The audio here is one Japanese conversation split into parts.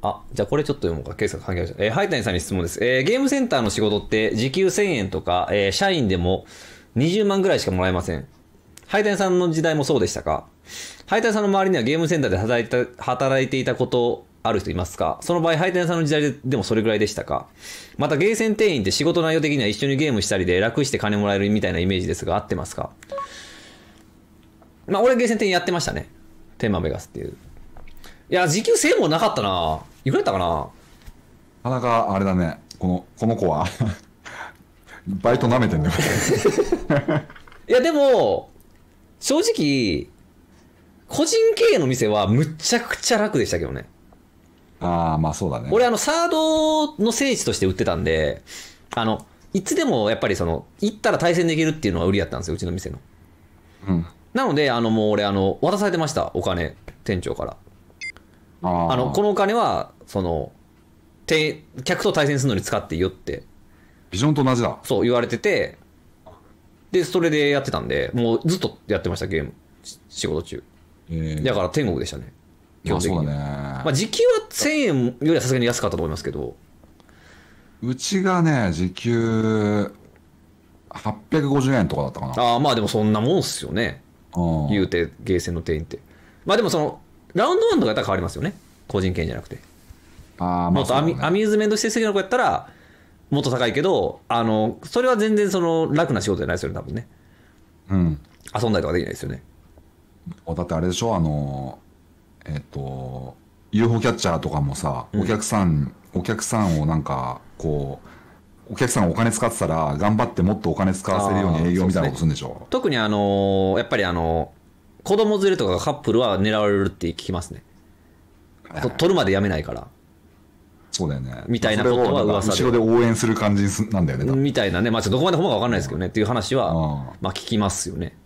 あ、じゃあこれちょっと読もうか。ケーさん関係ない。えー、ハイタニさんに質問です。えー、ゲームセンターの仕事って時給1000円とか、えー、社員でも20万ぐらいしかもらえません。ハイタニさんの時代もそうでしたかハイタニさんの周りにはゲームセンターで働いた、働いていたことある人いますかその場合、ハイタニさんの時代ででもそれぐらいでしたかまた、ゲーセン店員って仕事内容的には一緒にゲームしたりで楽して金もらえるみたいなイメージですが、合ってますかまあ、俺ゲーセン店員やってましたね。テーマベガスっていう。いや、時給1000円もなかったな。いくらやったかな。なかなかあれだね、このこの子は バイトなめてんだよ いや、でも、正直、個人経営の店はむちゃくちゃ楽でしたけどね。ああ、まあそうだね。俺、あの、サードの聖地として売ってたんで、あの、いつでもやっぱりその、行ったら対戦できるっていうのは売りやったんですよ、うちの店の。うん。なので、あの、もう俺、あの、渡されてました、お金、店長から。あのこのお金はその客と対戦するのに使っていいよってビジョンと同じだそう言われててでそれでやってたんでもうずっとやってましたゲーム仕事中、えー、だから天国でしたね基本的に、まあ、ね、まあ、時給は1000円よりはさすがに安かったと思いますけどうちがね時給850円とかだったかなああまあでもそんなもんっすよね言うてゲーセンの店員ってまあでもそのラウンドワンとかやったら変わりますよね。個人権じゃなくて。あもっとアミ,、アミューズメント成績の子やったら、もっと高いけど、あの、それは全然その楽な仕事じゃないですよね、多分ね。うん。遊んだりとかできないですよね。だってあれでしょ、あの、えっ、と、UFO キャッチャーとかもさ、お客さん、うん、お客さんをなんか、こう、お客さんお金使ってたら、頑張ってもっとお金使わせるように営業みたいなことするんでしょう、ね、特にあのやっぱりあの子供連れとかカップルは狙われるって聞きますね。と取るまでやめないから。そうだよね。みたいなことは噂後ろで応援する感じなんだよね。みたいなね。まあ、どこまでほんまか分かんないですけどね、うん、っていう話は、まあ、聞きますよね。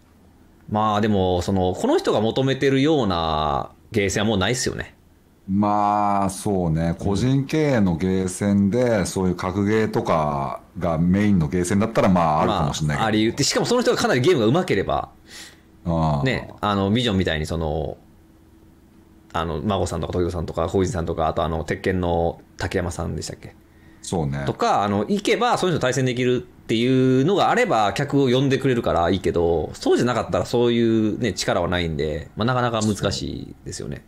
まあ、でも、その、この人が求めてるようなゲーセンはもうないっすよね。まあ、そうね。個人経営のゲーセンで、そういう格ゲーとかがメインのゲーセンだったら、まあ、あるかもしれないけど。まあ、あり得て、しかもその人がかなりゲームが上手ければ、ね、あのビジョンみたいにそのあの孫さんとか時戸さんとか浩二さんとかあとあの鉄拳の竹山さんでしたっけそうねとかあの行けばそういう人と対戦できるっていうのがあれば客を呼んでくれるからいいけどそうじゃなかったらそういう、ね、力はないんで、まあ、なかなか難しいですよね。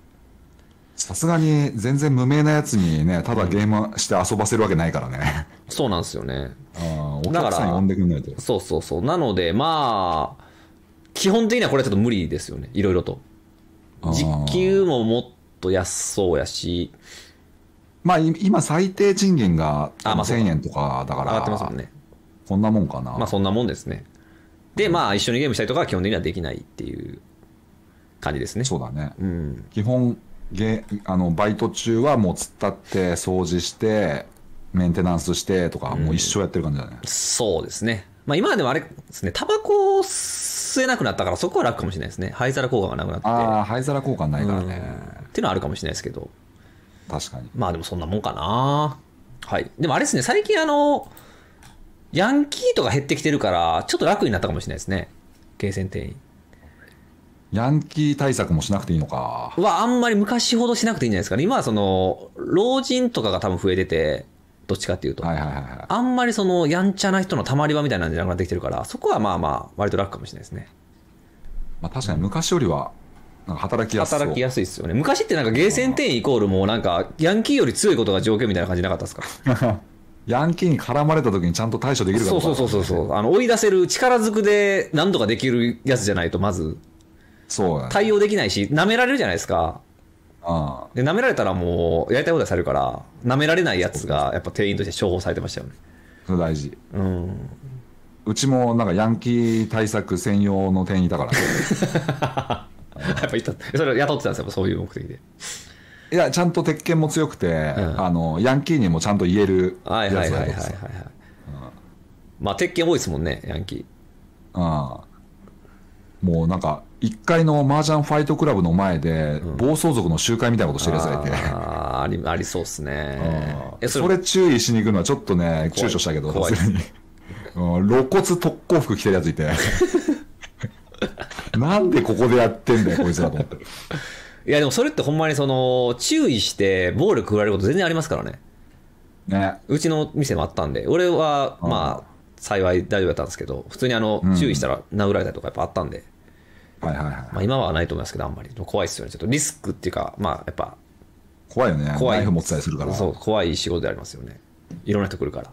さすがに全然無名なやつにね、ただゲームして遊ばせるわけないからね。そうなんですよね。ああ、お客さん呼んでくんないと。そうそうそう。なので、まあ、基本的にはこれはちょっと無理ですよね。いろいろと。時給ももっと安そうやし。まあ、今最低賃金が1000円とかだから。上がってますもんね。こんなもんかな。まあそんなもんですね。で、まあ一緒にゲームしたりとかは基本的にはできないっていう感じですね。そうだね。うん。基本、ゲあのバイト中はもう突っ立って掃除して、メンテナンスしてとか、もう一生やってる感じだね、うん、そうですね。まあ今でもあれですね、タバコを吸吸えなくなったから、そこは楽かもしれないですね。灰皿効果がなくなって。ああ、灰皿効果ないからね、うん、っていうのはあるかもしれないですけど。確かに。まあでもそんなもんかな。はい。でもあれですね、最近あの、ヤンキーとか減ってきてるから、ちょっと楽になったかもしれないですね。ゲーセン店員。ヤンキー対策もしなくていいのか。は、あんまり昔ほどしなくていいんじゃないですかね。今はその、老人とかが多分増えてて、どっちかっていうと、はいはいはいはい、あんまりそのやんちゃな人のたまり場みたいなんじゃなくなってきてるからそこはまあまあ割と楽かもしれないですね、まあ、確かに昔よりはなんか働きやすい働きやすいですよね昔ってなんかゲーセン店イコールもうなんかヤンキーより強いことが条件みたいな感じなかったですか ヤンキーに絡まれた時にちゃんと対処できるかそうそうそうそうそうあの追い出せる力ずくで何とかできるやつじゃないとまずそう、対応できないし、舐められるじゃないですか。で、舐められたらもう、やりたいことはされるから、舐められないやつが、やっぱ店員として処方されてましたよね。それ大事。うん。うちも、なんか、ヤンキー対策専用の店員いたから、やっぱいた、それ雇ってたんですよ、そういう目的で。いや、ちゃんと鉄拳も強くて、うん、あの、ヤンキーにもちゃんと言えるやつだったはいはいはいはい、はい、うん、まあ、鉄拳多いですもんね、ヤンキー。うん。もうなんか、1階の麻雀ファイトクラブの前で、暴走族の集会みたいなことしてるやつがいて、あありありそうっすねそれそれ注意しに行くのはちょっとね躊躇したけどに うん露骨特攻服着てるやついて なんでここでやってんだよこいつらと思って いやでもそれってほんまにその注意して暴力振られること全然ありますからねねうちの店もあったんで俺はまあ幸い大丈夫だったんですけど普通にあのうん注意したら殴られたりとかやっぱあったんで、はいはいはい。まあ今はないと思いますけど、あんまり。怖いですよね。ちょっとリスクっていうか、まあやっぱ。怖いよね。怖い。ナイフ持ったりするから。そう、怖い仕事でありますよね。いろんな人来るから。